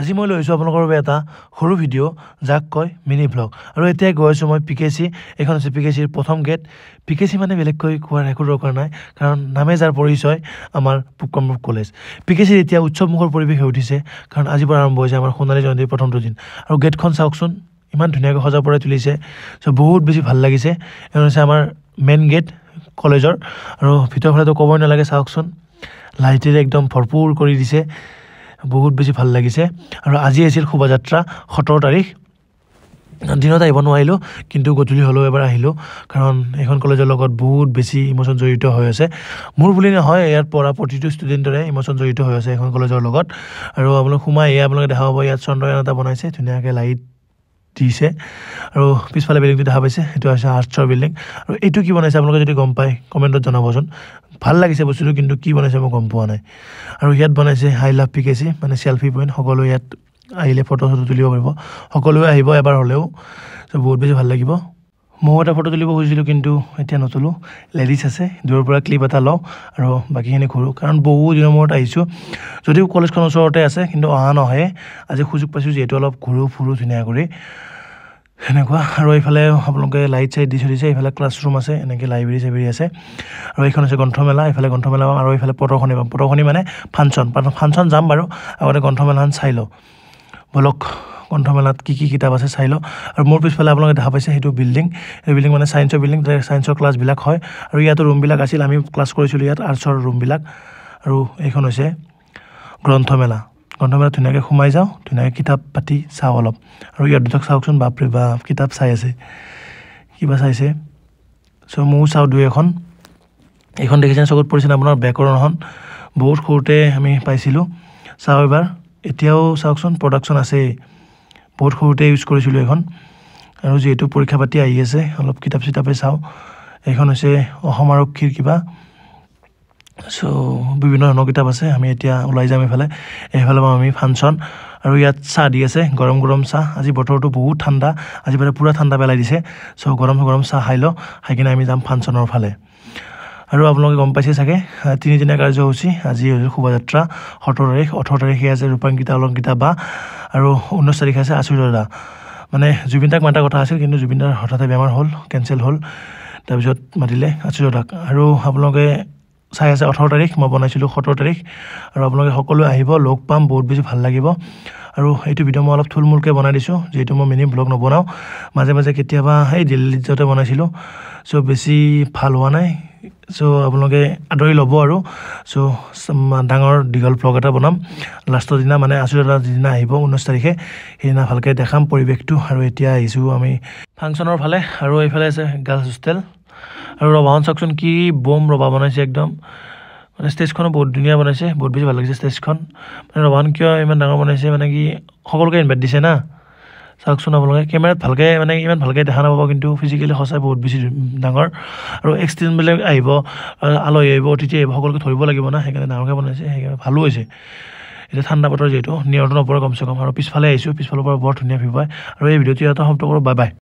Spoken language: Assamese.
আজি মই লৈ আহিছোঁ আপোনালোকৰ বাবে এটা সৰু ভিডিঅ' যাক কয় মিনি ব্লগ আৰু এতিয়াই গৈ আছোঁ মই পি কে চি এইখন হৈছে পি কে চিৰ প্ৰথম গেট পি কে চি মানে বেলেগকৈ কোৱাৰ একো দৰকাৰ নাই কাৰণ নামে যাৰ পৰিচয় আমাৰ পূব কামৰূপ কলেজ পি কে চিৰ এতিয়া উৎসৱমুখৰ পৰিৱেশ হৈ উঠিছে কাৰণ আজিৰ পৰা আৰম্ভ হৈছে আমাৰ সোণালী জয়ন্তীৰ প্ৰথমটো দিন আৰু গেটখন চাওকচোন ইমান ধুনীয়াকৈ সজাব পৰাই তুলিছে চ' বহুত বেছি ভাল লাগিছে এইখন হৈছে আমাৰ মেইন গেট কলেজৰ আৰু ভিতৰফালেতো ক'বই নালাগে চাওকচোন লাইটেৰে একদম ভৰপূৰ কৰি দিছে বহুত বেছি ভাল লাগিছে আৰু আজি আছিল শোভাযাত্ৰা সোতৰ তাৰিখ দিনত আহিব নোৱাৰিলোঁ কিন্তু গধূলি হ'লেও এবাৰ আহিলোঁ কাৰণ এইখন কলেজৰ লগত বহুত বেছি ইম'চন জড়িত হৈ আছে মোৰ বুলি নহয় ইয়াত পৰা প্ৰতিটো ষ্টুডেণ্টৰে ইম'চন জড়িত হৈ আছে এইখন কলেজৰ লগত আৰু আপোনালোক সোমাই এয়া আপোনালোকে দেখা পাব ইয়াত চন্দ্ৰয়ান এটা বনাইছে ধুনীয়াকৈ লাইট দিছে আৰু পিছফালে বিল্ডিংটো দেখা পাইছে সেইটো আছে আৰ্টছৰ বিল্ডিং আৰু এইটো কি বনাইছে আপোনালোকে যদি গম পায় কমেণ্টত জনাবচোন ভাল লাগিছে বস্তুটো কিন্তু কি বনাইছে মই গম পোৱা নাই আৰু ইয়াত বনাইছে হাই লাভ পিকেচি মানে চেল্ফি পইণ্ট সকলোৱে ইয়াত আহিলে ফটো চটো তুলিব পাৰিব সকলোৱে আহিব এবাৰ হ'লেও চ' বহুত বেছি ভাল লাগিব ময়ো এটা ফটো তুলিব খুজিছিলোঁ কিন্তু এতিয়া নতুলোঁ লেডিজ আছে দূৰৰ পৰা ক্লিপ এটা লওঁ আৰু বাকীখিনি ঘূৰোঁ কাৰণ বহু দিনৰ মূৰত আহিছোঁ যদিও কলেজখন ওচৰতে আছে কিন্তু অহা নহয়ে আজি সুযোগ পাইছোঁ যিহেতু অলপ ঘূৰোঁ ফুৰোঁ ধুনীয়া কৰি সেনেকুৱা আৰু এইফালে আপোনালোকে লাইট চাইট দি থৈ দিছে এইফালে ক্লাছৰুম আছে এনেকৈ লাইব্ৰেৰী চাইব্ৰেৰী আছে আৰু এইখন হৈছে গ্ৰন্থমেলা এইফালে গ্ৰন্থমেলা পাম আৰু এইফালে প্ৰদৰ্শনী পাম প্ৰদৰ্শনী মানে ফাংচন ফাংচন যাম বাৰু আগতে গ্ৰন্থমেলাখন চাই লওঁ ব'লক গ্ৰন্থমেলাত কি কি কিতাপ আছে চাই লওঁ আৰু মোৰ পিছফালে আপোনালোকে দেখা পাইছে সেইটো বিল্ডিং সেই বিল্ডিং মানে চায়েন্সৰ বিল্ডিং চায়েন্সৰ ক্লাছবিলাক হয় আৰু ইয়াতো ৰুমবিলাক আছিল আমি ক্লাছ কৰিছিলোঁ ইয়াত আৰ্টছৰ ৰুমবিলাক আৰু এইখন হৈছে গ্ৰন্থমেলা গ্ৰন্থমেলাত ধুনীয়াকৈ সোমাই যাওঁ ধুনীয়াকৈ কিতাপ পাতি চাওঁ অলপ আৰু ইয়াত দুটাক চাওকচোন বাপ ৰে বাপ কিতাপ চাই আছে কিবা চাইছে চ' ময়ো চাওঁ দুই এখন এইখন দেখিছে চকুত পৰিছেনে আপোনাৰ বেকৰণখন বহুত সৰুতে আমি পাইছিলোঁ চাওঁ এবাৰ এতিয়াও চাওকচোন প্ৰডাকশ্যন আছেই বহুত সৰুতে ইউজ কৰিছিলোঁ এইখন আৰু যিহেতু পৰীক্ষা পাতি আহি আছে অলপ কিতাপ চিতাপে চাওঁ এইখন হৈছে অসম আৰক্ষীৰ কিবা চ' বিভিন্ন ধৰণৰ কিতাপ আছে আমি এতিয়া ওলাই যাম এইফালে এইফালে পাম আমি ফাংচন আৰু ইয়াত চাহ দি আছে গৰম গৰম চাহ আজি বতৰটো বহুত ঠাণ্ডা আজি মানে পূৰা ঠাণ্ডা পেলাই দিছে চ' গৰম গৰম চাহ খাই লওঁ খাই কিনে আমি যাম ফাংচনৰ ফালে আৰু আপোনালোকে গম পাইছে চাগে তিনিদিনীয়া কাৰ্যসূচী আজি শোভাযাত্ৰা সোতৰ তাৰিখ ওঠৰ তাৰিখে আছে ৰূপাংকিতা অলংকিতা বা আৰু ঊনৈছ তাৰিখে আছে আচুৰ্যদা মানে জুবিন দাক মাতা কথা আছিল কিন্তু জুবিন দাৰ হঠাতে বেমাৰ হ'ল কেঞ্চেল হ'ল তাৰপিছত মাতিলে আচুৰ্যদাক আৰু আপোনালোকে চাই আছে ওঠৰ তাৰিখ মই বনাইছিলোঁ সোতৰ তাৰিখ আৰু আপোনালোকে সকলোৱে আহিব লগ পাম বহুত বেছি ভাল লাগিব আৰু এইটো ভিডিঅ' মই অলপ থুলমূলকৈ বনাই দিছোঁ যিহেতু মই মিনি ব্লগ নবনাওঁ মাজে মাজে কেতিয়াবা সেই দিল্লীতে বনাইছিলোঁ চ' বেছি ভাল হোৱা নাই চ' আপোনালোকে আদৰি ল'ব আৰু চ' ডাঙৰ দীঘল ব্লগ এটা বনাম লাষ্টৰ দিনা মানে এটা যিদিনা আহিব ঊনৈছ তাৰিখে সেইদিনা ভালকৈ দেখাম পৰিৱেশটো আৰু এতিয়া আহিছোঁ আমি ফাংচনৰ ফালে আৰু এইফালে আছে গাৰ্লছ হোষ্টেল আৰু ৰবাহন চাওকচোন কি বম ৰবা বনাইছে একদম মানে ষ্টেজখনো বহুত ধুনীয়া বনাইছে বহুত বেছি ভাল লাগিছে ষ্টেজখন মানে ৰবাহন কিয় ইমান ডাঙৰ বনাইছে মানে কি সকলোকে ইনভাইট দিছে না চাওকচোন আপোনালোকে কেমেৰাত ভালকৈ মানে ইমান ভালকৈ দেখা নাপাব কিন্তু ফিজিকেলি সঁচাই বহুত বেছি ডাঙৰ আৰু এক্সটেনবিলাক আহিব আলহী আহিব অতিথি আহিব সকলোকে ধৰিব লাগিব না সেইকাৰণে ডাঙৰকৈ বনাইছে সেইকাৰণে ভালো হৈছে এতিয়া ঠাণ্ডা বতৰ যিহেতু নিয়ৰটো নপৰে কমচে কম আৰু পিছফালে আহিছোঁ পিছফালৰ পৰা বৰ ধুনীয়া ভিউ পায় আৰু এই ভিডিঅ'টো ইয়াতে সমাপ্ত কৰোঁ বাই বাই